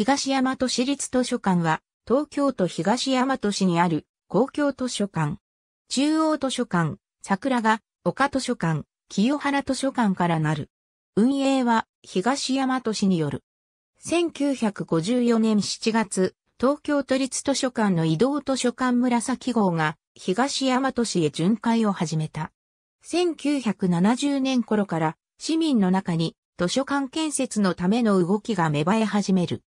東大和市立図書館は、東京都東大和市にある公共図書館、中央図書館、桜が丘図書館、清原図書館からなる。運営は東大和市による。1954年7月、東京都立図書館の移動図書館紫号が東大和市へ巡回を始めた。1970年頃から市民の中に図書館建設のための動きが芽生え始める。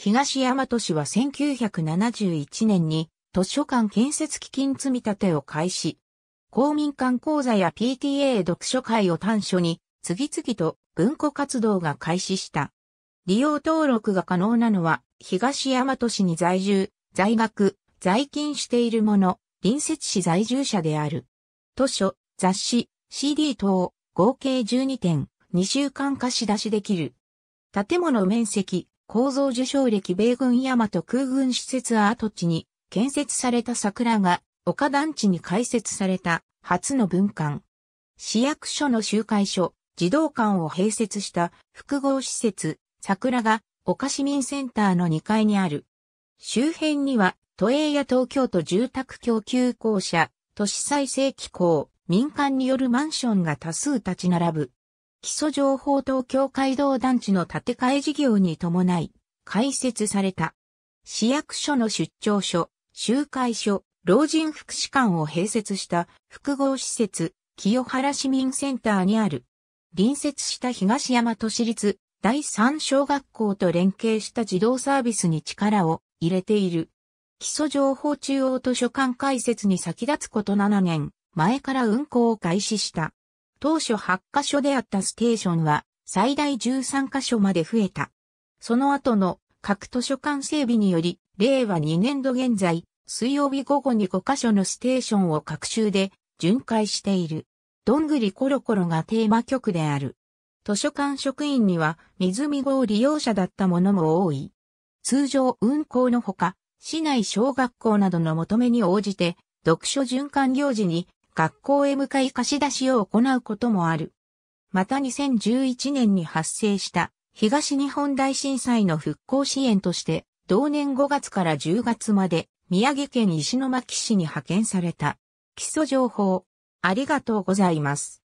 東大和市は1971年に図書館建設基金積立を開始。公民館講座や PTA 読書会を端緒に次々と文庫活動が開始した。利用登録が可能なのは東大和市に在住、在学、在勤している者、隣接市在住者である。図書、雑誌、CD 等合計12点、2週間貸し出しできる。建物面積構造受賞歴米軍大和空軍施設跡地に建設された桜が丘団地に開設された初の文館。市役所の集会所、児童館を併設した複合施設、桜が丘市民センターの2階にある。周辺には都営や東京都住宅供給公社、都市再生機構、民間によるマンションが多数立ち並ぶ。基礎情報東京街道団地の建て替え事業に伴い、開設された。市役所の出張所、集会所、老人福祉館を併設した複合施設、清原市民センターにある。隣接した東山都市立第三小学校と連携した児童サービスに力を入れている。基礎情報中央図書館開設に先立つこと7年前から運行を開始した。当初8カ所であったステーションは最大13カ所まで増えた。その後の各図書館整備により、令和2年度現在、水曜日午後に5カ所のステーションを各週で巡回している。どんぐりコロコロがテーマ曲である。図書館職員には水見号利用者だったものも多い。通常運行のほか、市内小学校などの求めに応じて、読書循環行事に学校へ向かい貸し出しを行うこともある。また2011年に発生した東日本大震災の復興支援として、同年5月から10月まで宮城県石巻市に派遣された。基礎情報、ありがとうございます。